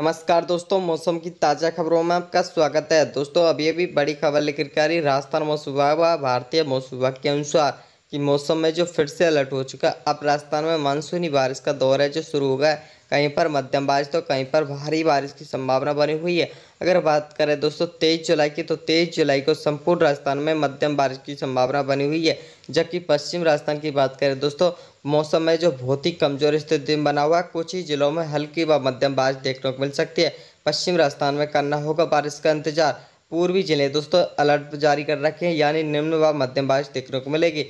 नमस्कार दोस्तों मौसम की ताज़ा खबरों में आपका स्वागत है दोस्तों अभी अभी बड़ी खबर लेकर के आ रही राजस्थान मौसम विभाग व भारतीय मौसम विभाग के अनुसार कि मौसम में जो फिर से अलर्ट हो चुका अब राजस्थान में मानसूनी बारिश का दौर है जो शुरू होगा कहीं पर मध्यम बारिश तो कहीं पर भारी बारिश की संभावना बनी हुई है अगर बात करें दोस्तों तेईस जुलाई की तो तेईस जुलाई को संपूर्ण राजस्थान में मध्यम बारिश की संभावना बनी हुई है जबकि पश्चिम राजस्थान की बात करें दोस्तों मौसम में जो बहुत ही कमजोर स्थिति बना हुआ कुछ ही जिलों में हल्की व मध्यम बारिश देखने को मिल सकती है पश्चिम राजस्थान में करना होगा बारिश का इंतजार पूर्वी जिले दोस्तों अलर्ट जारी कर रखे हैं यानी निम्न व मध्यम बारिश देखने को मिलेगी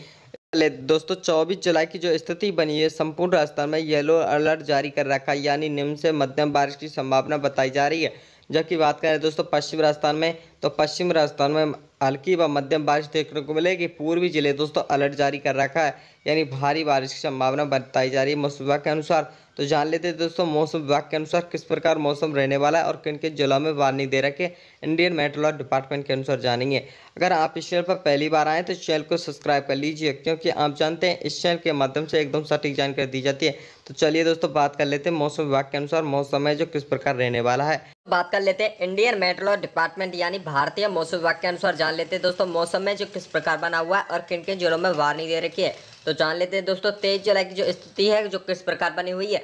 पहले दोस्तों 24 जुलाई की जो स्थिति बनी है संपूर्ण राजस्थान में येलो अलर्ट जारी कर रखा है यानी निम्न से मध्यम बारिश की संभावना बताई जा रही है जबकि बात करें दोस्तों पश्चिम राजस्थान में तो पश्चिम राजस्थान में हल्की व मध्यम बारिश देखने को मिलेगी पूर्वी जिले दोस्तों अलर्ट जारी कर रखा है यानी भारी बारिश की संभावना बताई जा रही है मौसम विभाग के अनुसार तो जान लेते हैं दोस्तों मौसम विभाग के अनुसार किस प्रकार मौसम रहने वाला है और किन किन जिलों में वार्निंग दे रखे इंडियन मेट्रोल डिपार्टमेंट के अनुसार जानेंगे अगर आप इस चैनल पर पहली बार आएँ तो चैनल को सब्सक्राइब कर लीजिए क्योंकि आप जानते हैं इस चैनल के माध्यम से एकदम सटीक जानकारी दी जाती है तो चलिए दोस्तों बात कर लेते हैं मौसम विभाग के अनुसार मौसम है जो किस प्रकार रहने वाला है बात कर लेते हैं इंडियन मेट्रोलॉजी डिपार्टमेंट यानी भारतीय मौसम विभाग के अनुसार जान लेते हैं दोस्तों मौसम में जो किस प्रकार बना हुआ है और किन किन जिलों में वार्निंग दे रखी है तो जान लेते हैं दोस्तों तेईस जुलाई की जो स्थिति है जो किस प्रकार बनी हुई है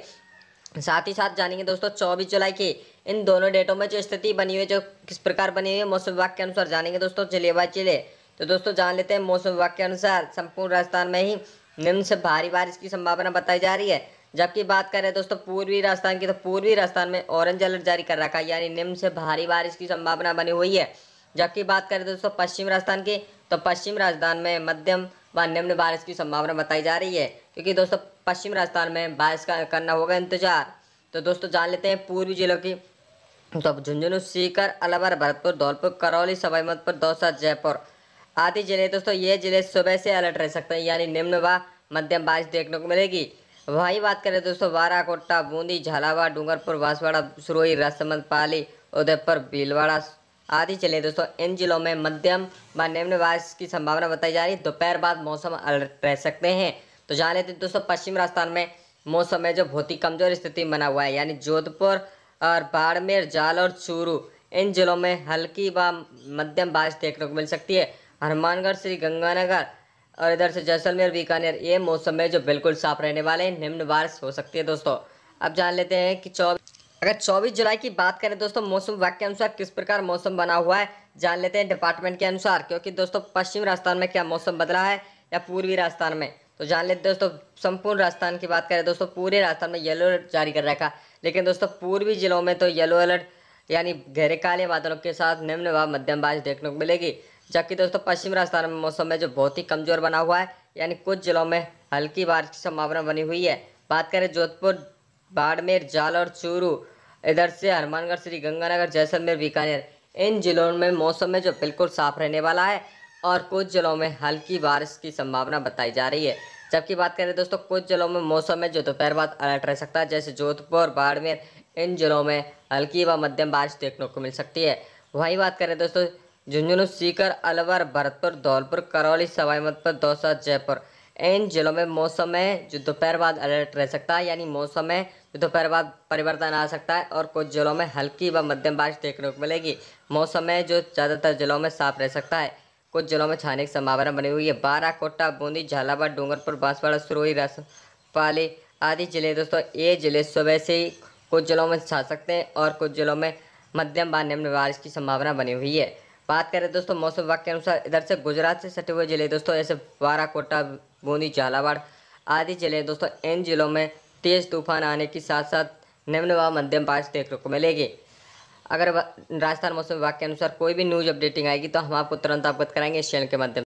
साथ ही साथ जानेंगे दोस्तों चौबीस जुलाई की इन दोनों डेटों में जो स्थिति बनी हुई है जो किस प्रकार बनी हुई है मौसम विभाग के अनुसार जानेंगे दोस्तों जिले बाय जिले तो दोस्तों जान लेते हैं मौसम विभाग के अनुसार संपूर्ण राजस्थान में ही निम्न से भारी बारिश की संभावना बताई जा रही है जबकि बात करें दोस्तों पूर्वी राजस्थान की तो पूर्वी राजस्थान में ऑरेंज अलर्ट जारी कर रखा है यानी निम्न से भारी बारिश की संभावना बनी हुई है जबकि बात करें दोस्तों पश्चिम राजस्थान की तो पश्चिम राजस्थान में मध्यम व निम्न बारिश की संभावना बताई जा रही है क्योंकि दोस्तों पश्चिम राजस्थान में बारिश का करना होगा इंतजार तो दोस्तों जान लेते हैं पूर्वी जिलों की तो झुंझुनू सीकर अलवर भरतपुर धौलपुर करौली सवाई दौसा जयपुर आदि जिले दोस्तों ये जिले सुबह से अलर्ट रह सकते हैं यानी निम्न व मध्यम बारिश देखने को मिलेगी वही बात करें दोस्तों वारा बूंदी झालावा डूंगरपुर बांसवाड़ा सुरोई रसमंद पाली उदयपुर भीलवाड़ा आदि चले दोस्तों इन जिलों में मध्यम व निम्न बारिश की संभावना बताई जा रही है दोपहर बाद मौसम अलर्ट रह सकते हैं तो जान लेते हैं दोस्तों पश्चिम राजस्थान में मौसम में जो बहुत ही कमजोर स्थिति बना हुआ है यानी जोधपुर और बाड़मेर जाल और चूरू इन जिलों में हल्की व मध्यम बारिश देखने को मिल सकती है हनुमानगढ़ श्री गंगानगर और इधर से जैसलमेर बीकानेर ये मौसम में जो बिल्कुल साफ रहने वाले हैं निम्न बारिश हो सकती है दोस्तों अब जान लेते हैं कि चौबीस अगर चौबीस जुलाई की बात करें दोस्तों मौसम विभाग के अनुसार किस प्रकार मौसम बना हुआ है जान लेते हैं डिपार्टमेंट के अनुसार क्योंकि दोस्तों पश्चिम राजस्थान में क्या मौसम बदला है या पूर्वी राजस्थान में तो जान लेते दोस्तों संपूर्ण राजस्थान की बात करें दोस्तों पूरे राजस्थान में येलो अलर्ट जारी कर रखा लेकिन दोस्तों पूर्वी जिलों में तो येलो अलर्ट यानी गहरे काले बादलों के साथ निम्न व मध्यम बारिश देखने को मिलेगी जबकि दोस्तों पश्चिम राजस्थान में मौसम है जो बहुत ही कमज़ोर बना हुआ है यानी कुछ जिलों में हल्की बारिश की संभावना बनी हुई है बात करें जोधपुर बाड़मेर जाल और चूरू इधर से हनुमानगढ़ श्री गंगानगर जैसलमेर बीकानेर इन जिलों में मौसम में जो बिल्कुल साफ रहने वाला है और कुछ जिलों में हल्की बारिश की संभावना बताई जा रही है जबकि बात करें दोस्तों कुछ जिलों में मौसम में जो दोपहर बाद अलर्ट रह सकता है जैसे जोधपुर बाड़मेर इन जिलों में हल्की व मध्यम बारिश देखने को मिल सकती है वहीं बात करें दोस्तों झुंझुनू सीकर अलवर भरतपुर धौलपुर करौली सवाई दौसा जयपुर इन जिलों में मौसम है जो दोपहर बाद अलर्ट रह सकता है यानी मौसम है जो दोपहर बाद परिवर्तन आ सकता है और कुछ जिलों में हल्की व मध्यम बारिश देखने को मिलेगी मौसम है जो ज़्यादातर जिलों में साफ रह सकता है कुछ जिलों में छाने की संभावना बनी हुई है कोटा बूंदी झालावाड़ डूंगरपुर बांसवाड़ा सुरोही पाली आदि जिले दोस्तों ये जिले सुबह से ही कुछ जिलों में छा सकते हैं और कुछ जिलों में मध्यम व निम्न बारिश की संभावना बनी हुई है बात करें दोस्तों मौसम विभाग के अनुसार इधर से गुजरात से सटे हुए जिले दोस्तों ऐसे बाराकोटा बूंदी झालावाड़ आदि जिले दोस्तों इन जिलों में तेज़ तूफान आने के साथ साथ निम्न व मध्यम बारिश देखने को मिलेगी अगर राजस्थान मौसम विभाग के अनुसार कोई भी न्यूज़ अपडेटिंग आएगी तो हम आपको तुरंत अवगत कराएंगे इस चैनल के माध्यम